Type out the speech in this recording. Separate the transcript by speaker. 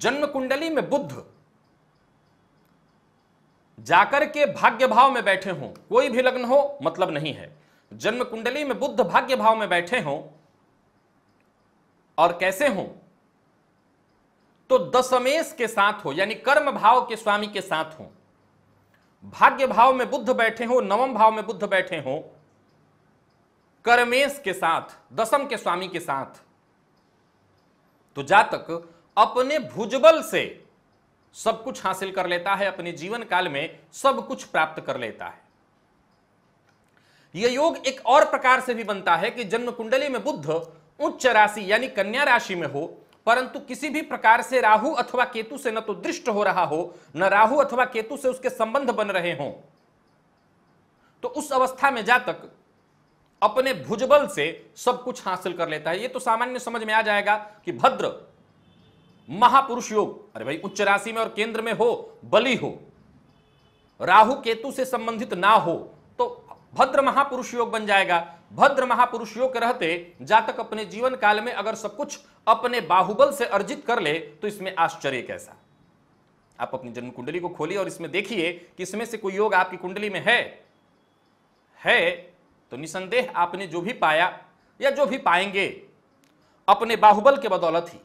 Speaker 1: जन्म कुंडली में बुद्ध जाकर के भाग्य भाव में बैठे हो कोई भी लग्न हो मतलब नहीं है जन्म कुंडली में बुद्ध भाग्य भाव में बैठे हो और कैसे हो तो दशमेश के साथ हो यानी कर्म भाव के स्वामी के साथ हो भाग्य भाव में बुद्ध बैठे हो नवम भाव में बुद्ध बैठे हो कर्मेश के साथ दशम के स्वामी के साथ तो जातक अपने भुजबल से सब कुछ हासिल कर लेता है अपने जीवन काल में सब कुछ प्राप्त कर लेता है यह योग एक और प्रकार से भी बनता है कि जन्म कुंडली में बुद्ध उच्च राशि यानी कन्या राशि में हो परंतु किसी भी प्रकार से राहु अथवा केतु से न तो दृष्ट हो रहा हो न राहु अथवा केतु से उसके संबंध बन रहे हो तो उस अवस्था में जातक अपने भुजबल से सब कुछ हासिल कर लेता है यह तो सामान्य समझ में आ जाएगा कि भद्र महापुरुष योग अरे भाई उच्च राशि में और केंद्र में हो बलि हो राहु केतु से संबंधित ना हो तो भद्र महापुरुष योग बन जाएगा भद्र महापुरुष योग रहते जातक अपने जीवन काल में अगर सब कुछ अपने बाहुबल से अर्जित कर ले तो इसमें आश्चर्य कैसा आप अपनी जन्म कुंडली को खोलिए और इसमें देखिए कि इसमें से कोई योग आपकी कुंडली में है है तो निसंदेह आपने जो भी पाया या जो भी पाएंगे अपने बाहुबल के बदौलत ही